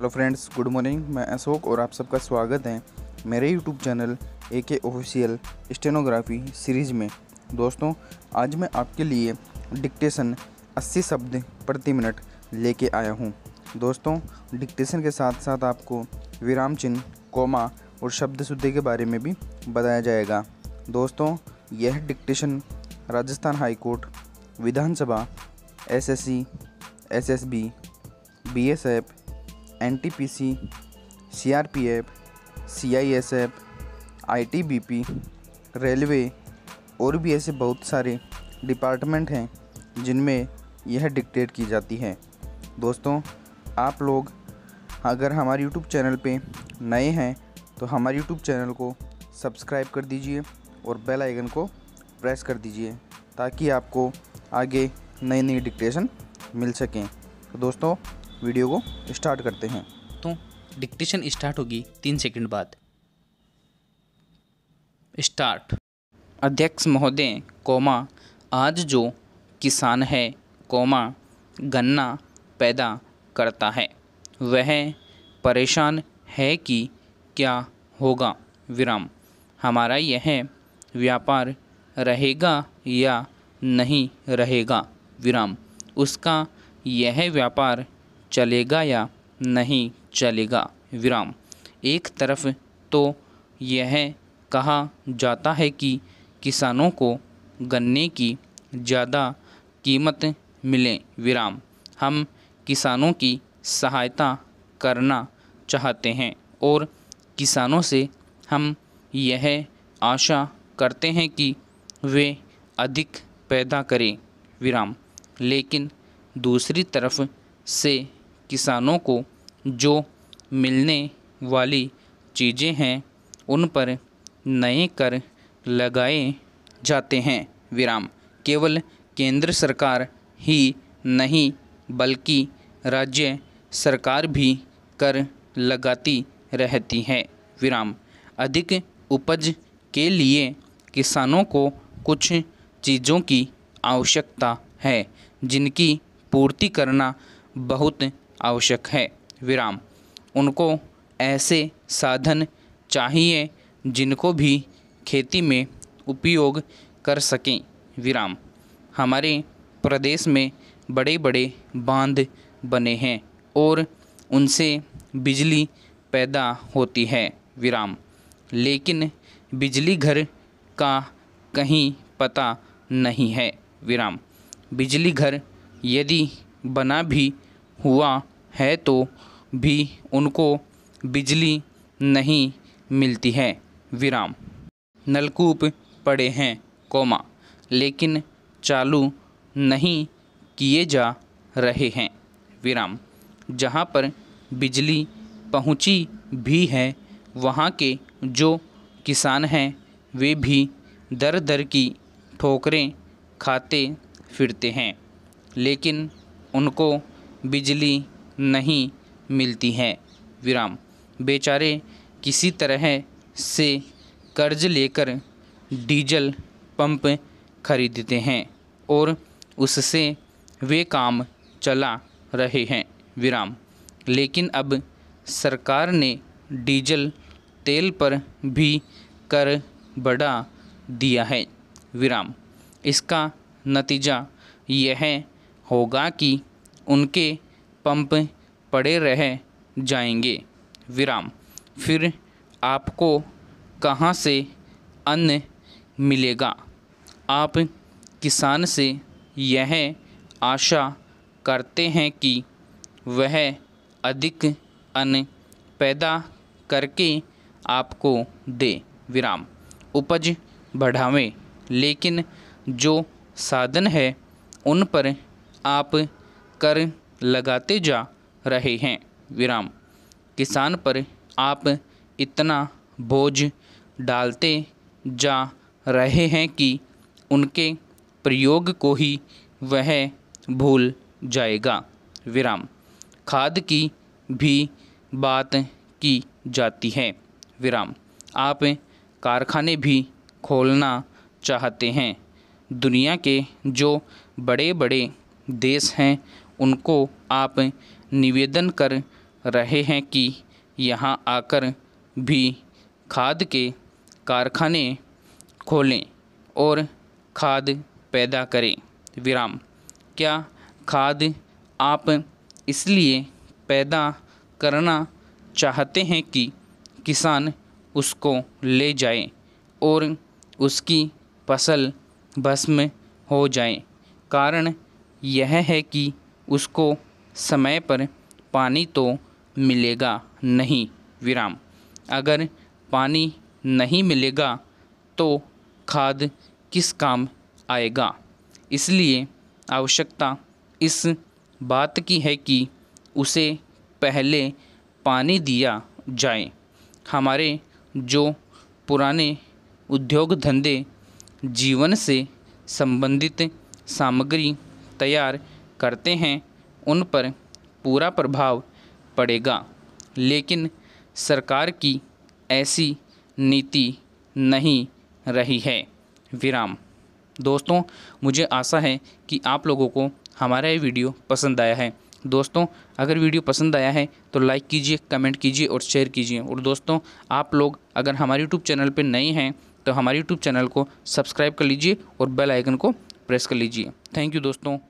hello friends good morning मैं अशोक और आप सबका स्वागत है मेरे यूट्यूब चैनल ए के ऑफिशियल स्टेनोग्राफी सीरीज़ में दोस्तों आज मैं आपके लिए डिक्टेशन 80 शब्द प्रति मिनट लेके आया हूँ दोस्तों डिक्टेशन के साथ साथ आपको विराम चिन्ह कोमा और शब्द शुद्धि के बारे में भी बताया जाएगा दोस्तों यह डिक्टेशन राजस्थान हाईकोर्ट विधानसभा S S S S C B B S F N T P C C R P F C I S F I T B P railway और भी ऐसे बहुत सारे डिपार्टमेंट हैं जिनमें यह डिक्टेट की जाती है दोस्तों आप लोग अगर हमारे यूट्यूब चैनल पे नए हैं तो हमारे यूट्यूब चैनल को सब्सक्राइब कर दीजिए और बेल आइकन को प्रेस कर दीजिए ताकि आपको आगे नई नई डिक्टेशन मिल सकें तो दोस्तों वीडियो को स्टार्ट करते हैं तो डिक्टेशन स्टार्ट होगी तीन सेकंड बाद स्टार्ट अध्यक्ष महोदय कोमा आज जो किसान है कोमा गन्ना पैदा करता है वह परेशान है कि क्या होगा विराम हमारा यह व्यापार रहेगा या नहीं रहेगा विराम उसका यह व्यापार चलेगा या नहीं चलेगा विराम एक तरफ तो यह कहा जाता है कि किसानों को गन्ने की ज़्यादा कीमत मिले विराम हम किसानों की सहायता करना चाहते हैं और किसानों से हम यह आशा करते हैं कि वे अधिक पैदा करें विराम लेकिन दूसरी तरफ से किसानों को जो मिलने वाली चीज़ें हैं उन पर नए कर लगाए जाते हैं विराम केवल केंद्र सरकार ही नहीं बल्कि राज्य सरकार भी कर लगाती रहती है विराम अधिक उपज के लिए किसानों को कुछ चीज़ों की आवश्यकता है जिनकी पूर्ति करना बहुत आवश्यक है विराम उनको ऐसे साधन चाहिए जिनको भी खेती में उपयोग कर सकें विराम हमारे प्रदेश में बड़े बड़े बांध बने हैं और उनसे बिजली पैदा होती है विराम लेकिन बिजली घर का कहीं पता नहीं है विराम बिजली घर यदि बना भी हुआ है तो भी उनको बिजली नहीं मिलती है विराम नलकूप पड़े हैं कोमा लेकिन चालू नहीं किए जा रहे हैं विराम जहाँ पर बिजली पहुँची भी है वहाँ के जो किसान हैं वे भी दर दर की ठोकरें खाते फिरते हैं लेकिन उनको बिजली नहीं मिलती है विराम बेचारे किसी तरह से कर्ज लेकर डीजल पंप खरीदते हैं और उससे वे काम चला रहे हैं विराम लेकिन अब सरकार ने डीजल तेल पर भी कर बढ़ा दिया है विराम इसका नतीजा यह होगा कि उनके पंप पड़े रह जाएंगे विराम फिर आपको कहाँ से अन्न मिलेगा आप किसान से यह आशा करते हैं कि वह अधिक अन्न पैदा करके आपको दे विराम उपज बढ़ावें लेकिन जो साधन है उन पर आप कर लगाते जा रहे हैं विराम किसान पर आप इतना बोझ डालते जा रहे हैं कि उनके प्रयोग को ही वह भूल जाएगा विराम खाद की भी बात की जाती है विराम आप कारखाने भी खोलना चाहते हैं दुनिया के जो बड़े बड़े देश हैं उनको आप निवेदन कर रहे हैं कि यहाँ आकर भी खाद के कारखाने खोलें और खाद पैदा करें विराम क्या खाद आप इसलिए पैदा करना चाहते हैं कि किसान उसको ले जाए और उसकी फसल भस्म हो जाए कारण यह है कि उसको समय पर पानी तो मिलेगा नहीं विराम अगर पानी नहीं मिलेगा तो खाद किस काम आएगा इसलिए आवश्यकता इस बात की है कि उसे पहले पानी दिया जाए हमारे जो पुराने उद्योग धंधे जीवन से संबंधित सामग्री तैयार करते हैं उन पर पूरा प्रभाव पड़ेगा लेकिन सरकार की ऐसी नीति नहीं रही है विराम दोस्तों मुझे आशा है कि आप लोगों को हमारा ये वीडियो पसंद आया है दोस्तों अगर वीडियो पसंद आया है तो लाइक कीजिए कमेंट कीजिए और शेयर कीजिए और दोस्तों आप लोग अगर हमारे यूट्यूब चैनल पर नए हैं तो हमारे यूट्यूब चैनल को सब्सक्राइब कर लीजिए और बेल आइकन को प्रेस कर लीजिए थैंक यू दोस्तों